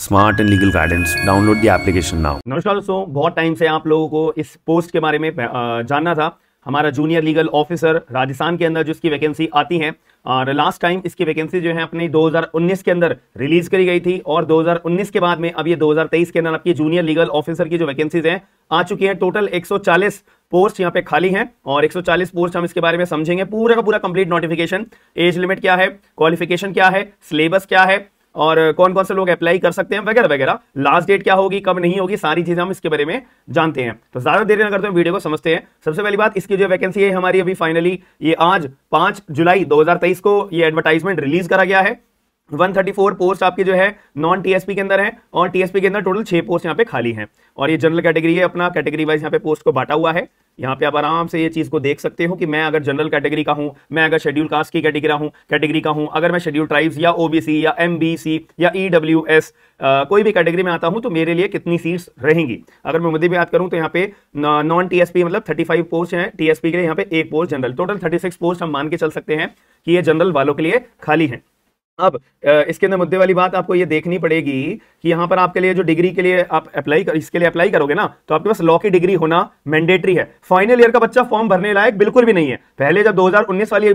smart and legal guidance download the application now नमस्कार दोस्तों बहुत टाइम से आप लोगों को इस पोस्ट के बारे में जानना था हमारा जूनियर लीगल ऑफिसर राजस्थान के अंदर जिसकी वैकेंसी आती है और लास्ट टाइम इसकी वैकेंसी जो है अपनी 2019 के अंदर रिलीज करी गई थी और 2019 के बाद में अब ये 2023 के अंदर आपकी जूनियर लीगल ऑफिसर की जो वैकेंसीज हैं आ चुकी हैं टोटल 140 पोस्ट यहां पे खाली हैं और 140 पोस्ट हम इसके बारे में समझेंगे पूरा का पूरा कंप्लीट नोटिफिकेशन एज लिमिट क्या है क्वालिफिकेशन क्या है सिलेबस क्या है और कौन कौन से लोग अप्लाई कर सकते हैं वगैरह वगैरह लास्ट डेट क्या होगी कब नहीं होगी सारी चीजें हम इसके बारे में जानते हैं तो ज्यादा देर ना करते हैं वीडियो को समझते हैं सबसे पहली बात इसकी जो वैकेंसी है हमारी अभी फाइनली ये आज पांच जुलाई 2023 को ये एडवर्टाइजमेंट रिलीज करा गया है 134 पोस्ट आपके जो है नॉन टीएसपी के अंदर है और टीएसपी के अंदर टोटल छह पोस्ट यहाँ पे खाली हैं और ये जनरल कैटेगरी है अपना कैटेगरी वाइज यहाँ पे पोस्ट को बांटा हुआ है यहाँ पे आप आराम से ये चीज को देख सकते हो कि मैं अगर जनरल कैटेगरी का हूँ मैं अगर शेड्यूल कास्ट की कैटेगरी हूँ कैटेगरी का हूँ अगर मैं शेड्यूल ट्राइब्स या ओबीसी या एमबीसी या एस e कोई भी कैटेगरी में आता हूँ तो मेरे लिए कितनी सीट्स रहेंगी अगर मैं मुद्दे भी बात करूँ तो यहाँ पे नॉन टीएसपी मतलब फाइव पोस्ट है टीएसपी के लिए यहाँ पे एक post general total thirty post हम मान के चल सकते हैं कि ये जनरल वालों के लिए खाली है अब इसके अंदर मुद्दे वाली बात आपको ये देखनी पड़ेगी कि यहाँ पर आपके लिए जो डिग्री के लिए आप अप्लाई कर इसके लिए अप्लाई करोगे ना तो आपके पास लॉ की डिग्री होना मैंडेटरी है फाइनल ईयर का बच्चा फॉर्म भरने लायक बिल्कुल भी नहीं है पहले जब 2019 वाली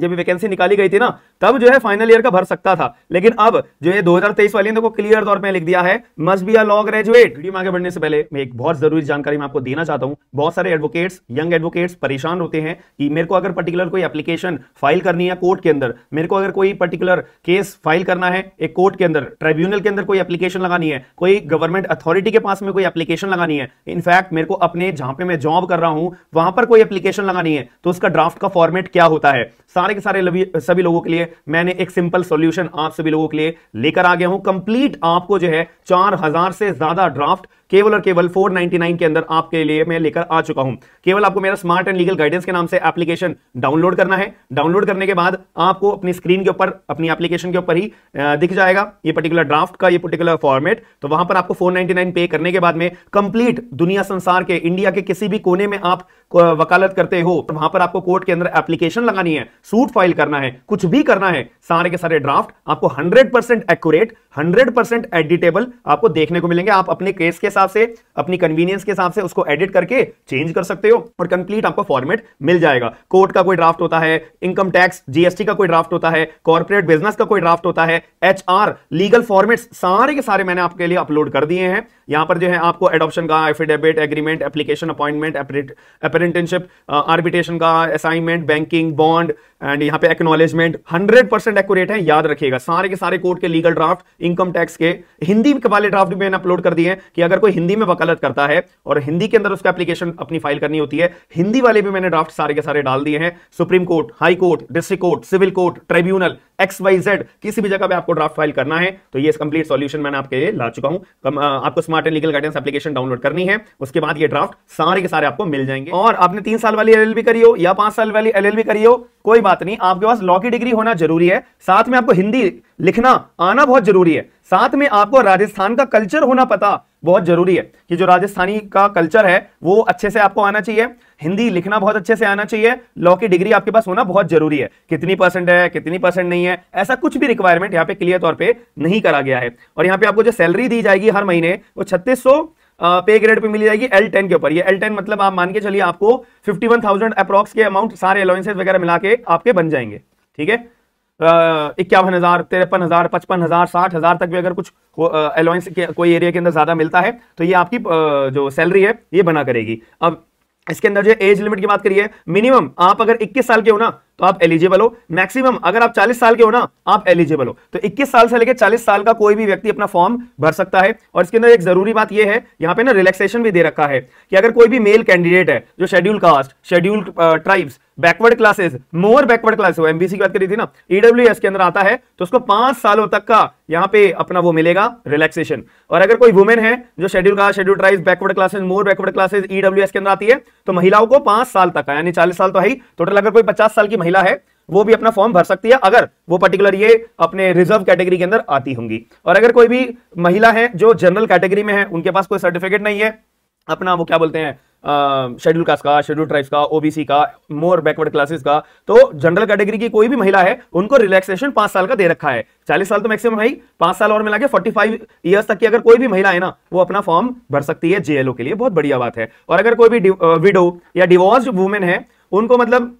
जब वैकेंसी निकाली गई थी ना तब जो है फाइनल ईयर का भर सकता था लेकिन अब जो है 2023 वाली ने क्लियर तो तौर पे लिख दिया है must be a law graduate video में आगे बढ़ने से पहले मैं एक बहुत जरूरी जानकारी मैं आपको देना चाहता हूं बहुत सारे एडवोकेट्स यंग एडवोकेट्स परेशान होते हैं कि मेरे को अगर पर्टिकुलर कोई एप्लीकेशन फाइल करनी है कोर्ट के अंदर मेरे को अगर कोई पर्टिकुलर केस फाइल करना है एक कोर्ट के अंदर ट्राइब्यूनल के अंदर कोई एप्लीकेशन लगानी है कोई गवर्नमेंट अथॉरिटी के पास में कोई एप्लीकेशन लगानी है इनफैक्ट मेरे को अपने जहां पे मैं जॉब कर रहा हूं वहां पर कोई एप्लीकेशन लगानी है तो उसका ड्राफ्ट का फॉर्मेट क्या होता है सारे के सारे सभी लोगों के लिए मैंने एक सिंपल सॉल्यूशन आप सभी लोगों के लिए लेकर आ गया हूं कंप्लीट आपको जो है चार हजार से ज्यादा ड्राफ्ट केवल और केवल 499 के अंदर आपके लिए मैं लेकर आ चुका हूं केवल आपको मेरा स्मार्ट एंड लीगल गाइडेंस के नाम से एप्लीकेशन डाउनलोड करना है डाउनलोड करने के बाद आपको अपनी स्क्रीन के ऊपर अपनी एप्लीकेशन के ऊपर ही दिख जाएगा ये पर्टिकुलर ड्राफ्ट का ये पर्टिकुलर फॉर्मेट तो वहां पर आपको फोर पे करने के बाद में कंप्लीट दुनिया संसार के इंडिया के किसी भी कोने में आप वकालत करते हो तो वहां पर आपको कोर्ट के अंदर एप्लीकेशन लगानी है सूट फाइल करना है कुछ भी करना है सारे के सारे ड्राफ्ट आपको हंड्रेड परसेंट एक्यूरेट 100% एडिटेबल आपको देखने को मिलेंगे आप अपने केस के हिसाब से अपनी कन्वीनियंस के हिसाब से उसको एडिट करके चेंज कर सकते हो और कंप्लीट आपको फॉर्मेट मिल जाएगा कोर्ट का कोई ड्राफ्ट होता है इनकम टैक्स जीएसटी का कोई ड्राफ्ट होता है कॉर्पोरेट बिजनेस का कोई ड्राफ्ट होता है एच लीगल फॉर्मेट सारे के सारे मैंने आपके लिए अपलोड कर दिए हैं यहां पर जो है आपको एडोप्शन का affidavit agreement application appointment apprenticeship arbitration का असाइनमेंट बैंकिंग बॉन्ड एंड यहां पे एक्नोलेजमेंट 100 परसेंट एक्यूरेट है याद रखिएगा सारे के सारे कोर्ट के लीगल ड्राफ्ट इनकम टैक्स के हिंदी के वाले ड्राफ्ट भी मैंने अपलोड कर दिए हैं कि अगर कोई हिंदी में वकालत करता है और हिंदी के अंदर उसका एप्लीकेशन अपनी फाइल करनी होती है हिंदी वाले भी मैंने ड्राफ्ट सारे के सारे डाल दिए हैं supreme court high court district court civil court tribunal X Y Z किसी भी जगह पे आपको ड्राफ्ट फाइल करना है तो ये कंप्लीट सॉल्यूशन मैंने आपके लिए ला चुका हूं आपको smart and legal guidance application download करनी है उसके बाद ये ड्राफ्ट सारे के सारे आपको मिल जाएंगे और आपने तीन साल वाली एलएलबी करी हो या पांच साल वाली एलएलबी करी हो कोई बात नहीं आपके पास लॉ की डिग्री होना जरूरी है साथ में आपको हिंदी लिखना आना बहुत जरूरी है साथ में आपको राजस्थान का कल्चर होना पता बहुत जरूरी है कि जो राजस्थानी का कल्चर है वो अच्छे से आपको आना चाहिए हिंदी लिखना बहुत अच्छे से आना चाहिए लॉ की डिग्री आपके पास होना बहुत जरूरी है कितनी परसेंट है कितनी परसेंट नहीं है ऐसा कुछ भी रिक्वायरमेंट यहाँ पे क्लियर तौर पे नहीं करा गया है और यहाँ पे आपको जो सैलरी दी जाएगी हर महीने वो छत्तीस पे ग्रेड पे मिली जाएगी एल टेन के ऊपर ये एल टेन मतलब आप मान के चलिए आपको फिफ्टी वन थाउजेंड अप्रॉक्स के अमाउंट सारे अलाउंसेज वगैरह मिला के आपके बन जाएंगे ठीक है इक्यावन हजार तिरपन हजार पचपन हजार साठ हजार तक भी अगर कुछ अलाउंस कोई एरिया के अंदर ज्यादा मिलता है तो ये आपकी जो सैलरी है ये बना करेगी अब इसके अंदर जो एज लिमिट की बात करिए मिनिमम आप अगर 21 साल के हो ना तो आप एलिजिबल हो मैक्सिमम अगर आप 40 साल के हो ना आप एलिजिबल हो तो 21 साल से लेकर 40 साल का कोई भी व्यक्ति अपना फॉर्म भर सकता है और इसके अंदर एक जरूरी बात यह है यहाँ पे ना रिलैक्सेशन भी दे रखा है कि अगर कोई भी मेल कैंडिडेट है जो schedule caste schedule tribes backward classes more backward classes वो एमबीसी की बात करी थी ना ईडब्ल्यू e के अंदर आता है तो उसको पांच सालों तक का यहाँ पे अपना वो मिलेगा रिलैक्सेशन और अगर कोई वुमेन है जो शेड्यूल का schedule tribes backward classes more backward classes EW के अंदर आती है तो महिलाओं को पांच साल तक यानी चालीस साल तो है टोटल अगर कोई पचास साल की महिला है वो भी अपना फॉर्म भर सकती है अगर वो पर्टिकुलर ये अपने रिजर्व कैटेगरी के अंदर आती होंगी और अगर कोई भी महिला है जो जनरल कैटेगरी में है उनके पास कोई सर्टिफिकेट नहीं है अपना वो क्या बोलते हैं शेड्यूल कास्ट का शेड्यूल ट्राइब्स का ओबीसी का मोर बैकवर्ड क्लासेस का तो जनरल कैटेगरी की कोई भी महिला है उनको रिलैक्सेशन पांच साल का दे रखा है चालीस साल तो मैक्सिमम है पांच साल और मिला के फोर्टी फाइव ईयर्स तक की अगर कोई भी महिला है ना वो अपना फॉर्म भर सकती है जेएलओ के लिए बहुत बढ़िया बात है और अगर कोई भी विडो या डिवोर्स वुमेन है उनको मतलब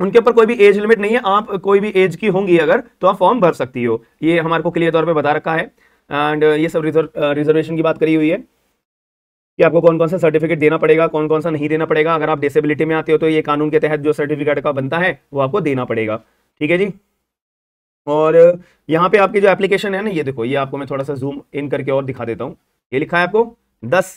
उनके ऊपर कोई भी एज लिमिट नहीं है आप कोई भी एज की होंगी अगर तो आप फॉर्म भर सकती हो ये हमारे को क्लियर तौर पर बता रखा है एंड ये सब रिजर्वेशन की बात करी हुई है कि आपको कौन कौन सा सर्टिफिकेट देना पड़ेगा कौन कौन सा नहीं देना पड़ेगा अगर आप डिसेबिलिटी में आते हो तो ये कानून के तहत जो सर्टिफिकेट का बनता है वो आपको देना पड़ेगा ठीक है जी और यहाँ पे आपकी जो एप्लीकेशन है ना ये देखो ये आपको मैं थोड़ा सा जूम इन करके और दिखा देता हूँ ये लिखा है आपको दस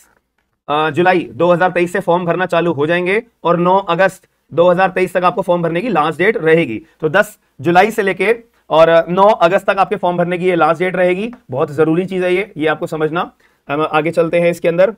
जुलाई दो से फॉर्म भरना चालू हो जाएंगे और नौ अगस्त दो तक आपको फॉर्म भरने की लास्ट डेट रहेगी तो दस जुलाई से लेकर और 9 अगस्त तक आपके फॉर्म भरने की ये लास्ट डेट रहेगी बहुत जरूरी चीज है ये ये आपको समझना आगे चलते हैं इसके अंदर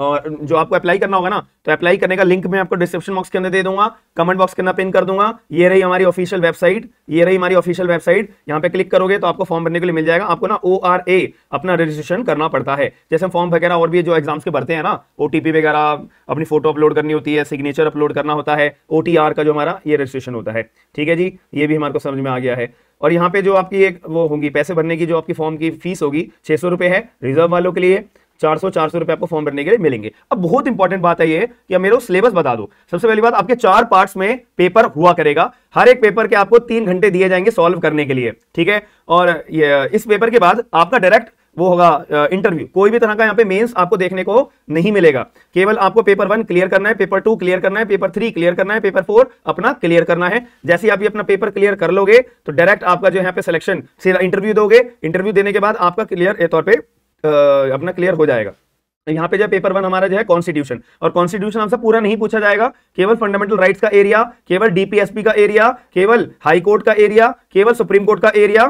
जो आपको अप्लाई करना होगा ना तो अप्लाई करने का लिंक मैं आपको डिस्क्रिप्शन बॉक्स के अंदर दे दूंगा कमेंट बॉक्स के अंदर पिन कर दूंगा ये रही हमारी ऑफिशियल वेबसाइट ये रही हमारी ऑफिशियल वेबसाइट यहाँ पे क्लिक करोगे तो आपको फॉर्म भरने के लिए मिल जाएगा आपको ना ओ आर ए अपना रजिस्ट्रेशन करना पड़ता है जैसे हम फॉर्म वगैरह और भी जो एग्जाम्स के भरते हैं ना ओ वगैरह अपनी फोटो अपलोड करनी होती है सिग्नेचर अपलोड करना होता है ओ का जो हमारा ये रजिस्ट्रेशन होता है ठीक है जी ये भी हमारे को समझ में आ गया है और यहाँ पे जो आपकी एक वो होगी पैसे भरने की जो आपकी फॉर्म की फीस होगी छह सौ है रिजर्व वालों के लिए चार सौ चार सौ रुपए आपको फॉर्म भरने के लिए मिलेंगे अब बहुत इंपॉर्टेंट बात है ये कि मेरे को सिलेबस बता दो सबसे पहली बात आपके चार पार्ट्स में पेपर हुआ करेगा हर एक पेपर के आपको तीन घंटे दिए जाएंगे सॉल्व करने के लिए ठीक है और ये इस पेपर के बाद आपका डायरेक्ट वो होगा इंटरव्यू कोई भी तरह का यहाँ पे मेंस आपको देखने को नहीं मिलेगा केवल आपको पेपर वन क्लियर करना है पेपर टू क्लियर करना है पेपर थ्री क्लियर करना है पेपर फोर अपना क्लियर करना है जैसे ही आप ये अपना पेपर क्लियर कर लोगे तो डायरेक्ट आपका जो यहाँ पे सिलेक्शन सीधा इंटरव्यू दोगे इंटरव्यू देने के बाद आपका क्लियर तौर पर अपना क्लियर हो जाएगा तो यहाँ पे जो पेपर वन हमारा जो है कॉन्स्टिट्यूशन और कॉन्स्टिट्यूशन हमसे पूरा नहीं पूछा जाएगा केवल फंडामेंटल राइट्स का एरिया केवल डीपीएसपी का एरिया केवल हाई कोर्ट का एरिया केवल सुप्रीम कोर्ट का एरिया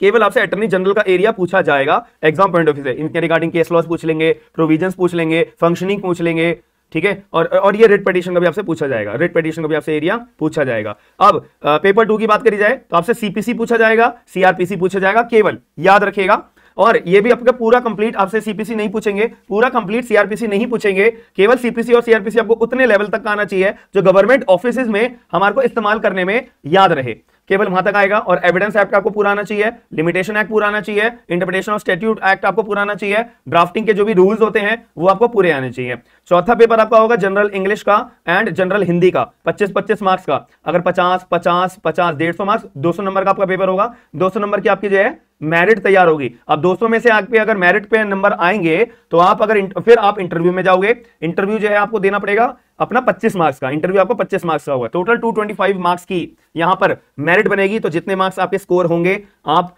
केवल आपसे अटर्नी जनरल का एरिया पूछा जाएगा एग्जाम पॉइंट ऑफ व्यू से इनके रिगार्डिंग केस लॉस पूछ लेंगे प्रोविजन पूछ लेंगे फंक्शनिंग पूछ लेंगे ठीक है और और ये रेड पटिशन का भी आपसे पूछा जाएगा रेड पटिशन का भी आपसे एरिया पूछा जाएगा अब पेपर टू की बात करी जाए तो आपसे सीपीसी पूछा जाएगा सीआरपीसी पूछा जाएगा केवल याद रखिएगा और ये भी आपका पूरा कंप्लीट आपसे सीपीसी नहीं पूछेंगे पूरा कंप्लीट सीआरपीसी नहीं पूछेंगे केवल सीपीसी और सीआरपीसी आपको उतने लेवल तक आना चाहिए जो गवर्नमेंट ऑफिस में हमारे को इस्तेमाल करने में याद रहे केवल वहां तक आएगा और एविडेंस एक्ट आपको पूरा आना चाहिए लिमिटेशन एक्ट पूरा आना चाहिए इंटरप्रिटेशन ऑफ स्टेट्यूट एक्ट आपको पूरा आना चाहिए ड्राफ्टिंग के जो भी रूल्स होते हैं वो आपको पूरे आने चाहिए चौथा पेपर आपका होगा जनरल इंग्लिश का एंड जनरल हिंदी का 25-25 मार्क्स का अगर 50 50 50 डेढ़ मार्क्स 200 नंबर का आपका पेपर होगा 200 नंबर की आपकी जो है मेरिट तैयार होगी अब दोस्तों में से भी अगर मेरिट पे नंबर आएंगे तो आप अगर फिर आप इंटरव्यू में जाओगे इंटरव्यू जो है आपको देना पड़ेगा अपना 25 मार्क्स का इंटरव्यू आपको 25 मार्क्स का होगा टोटल 225 मार्क्स की यहां पर मेरिट बनेगी तो जितने मार्क्स आपके स्कोर होंगे आप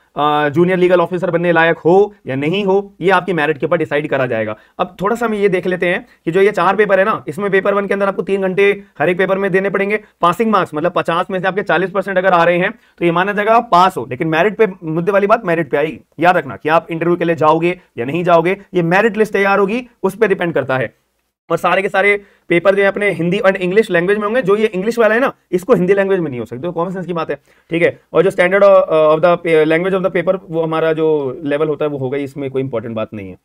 जूनियर लीगल ऑफिसर बनने लायक हो या नहीं हो ये आपकी मेरिट के ऊपर डिसाइड करा जाएगा अब थोड़ा सा हम ये देख लेते हैं कि जो ये चार पेपर है ना इसमें पेपर वन के अंदर आपको तीन घंटे हर एक पेपर में देने पड़ेंगे पासिंग मार्क्स मतलब पचास में से आपके चालीस परसेंट अगर आ रहे हैं तो ये माना जाएगा आप पास हो लेकिन मेरिट पे मुद्दे वाली बात मेरिट पे आएगी याद रखना कि आप इंटरव्यू के लिए जाओगे या नहीं जाओगे ये मेरिट लिस्ट तैयार होगी उस पर डिपेंड करता है और सारे के सारे पेपर जो है अपने हिंदी और इंग्लिश लैंग्वेज में होंगे जो ये इंग्लिश वाला है ना इसको हिंदी लैंग्वेज में नहीं हो सकते तो कॉमन सेंस की बात है ठीक है और जो standard of the language of the paper वो हमारा जो लेवल होता है वो होगा इसमें कोई इंपॉर्टेंट बात नहीं है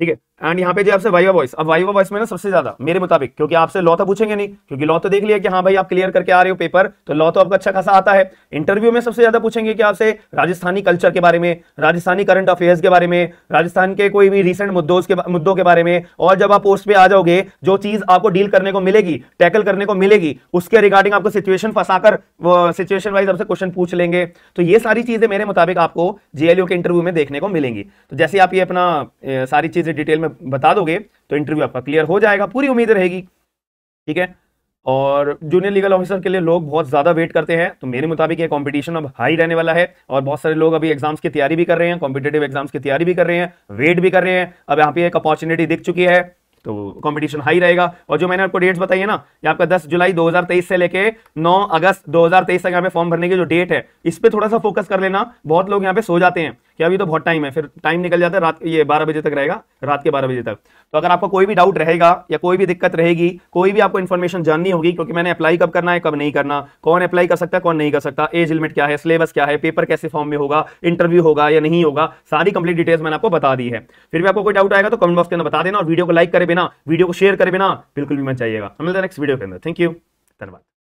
ठीक है एंड यहाँ पे जो आपसे वाइवा वॉइस अब वाइवा वॉइस में ना सबसे ज्यादा मेरे मुताबिक क्योंकि आपसे लॉ तो पूछेंगे नहीं क्योंकि लॉ तो देख लिया कि हाँ भाई आप क्लियर करके आ रहे हो पेपर तो लॉ तो आपका अच्छा खासा आता है इंटरव्यू में सबसे ज्यादा पूछेंगे कि आपसे राजस्थानी कल्चर के बारे में राजस्थानी करंट अफेयर्स के बारे में राजस्थान के कोई भी रिसेंट मुद्दों के मुद्दों के बारे में और जब आप पोस्ट पे आ जाओगे जो चीज आपको डील करने को मिलेगी टैकल करने को मिलेगी उसके रिगार्डिंग आपको सिचुएशन फंसाकर सिचुएशन वाइज आपसे क्वेश्चन पूछ लेंगे तो ये सारी चीजें मेरे मुताबिक आपको जेएलयू के इंटरव्यू में देखने को मिलेंगी तो जैसे आप ये अपना सारी चीज चीजें डिटेल में बता दोगे तो इंटरव्यू आपका क्लियर हो जाएगा पूरी उम्मीद रहेगी ठीक है और जूनियर लीगल ऑफिसर के लिए लोग बहुत ज़्यादा वेट करते हैं तो मेरे मुताबिक ये कंपटीशन अब हाई रहने वाला है और बहुत सारे लोग अभी एग्जाम्स की तैयारी भी कर रहे हैं कॉम्पिटेटिव एग्जाम्स की तैयारी भी कर रहे हैं वेट भी कर रहे हैं अब यहाँ पे एक अपॉर्चुनिटी दिख चुकी है तो कंपटीशन हाई रहेगा और जो मैंने आपको डेट्स बताई है ना ये आपका 10 जुलाई 2023 से लेके 9 अगस्त 2023 तक यहाँ पे फॉर्म भरने की जो डेट है इस पर थोड़ा सा फोकस कर लेना बहुत लोग यहाँ पे सो जाते हैं कि अभी तो बहुत टाइम है फिर टाइम निकल जाता है रात ये बारह बजे तक रहेगा रात के बारह बजे तक तो अगर आपको कोई भी डाउट रहेगा या कोई भी दिक्कत रहेगी कोई भी आपको इन्फॉर्मेशन जाननी होगी क्योंकि मैंने अप्लाई कब करना है कब नहीं करना कौन अप्लाई कर सकता है कौन नहीं कर सकता एज लिमिट क्या है सिलेबस क्या है पेपर कैसे फॉर्म में होगा इंटरव्यू होगा या नहीं होगा सारी कंप्लीट डिटेल्स मैंने आपको बता दी है फिर भी आपको कोई डाउट आएगा तो कमेंट बॉक्स के अंदर बता देना और वीडियो को लाइक करे बिना वीडियो को शेयर करे बिना बिल्कुल भी मत चाहिएगा मिलता है नेक्स्ट वीडियो के अंदर थैंक यू धन्यवाद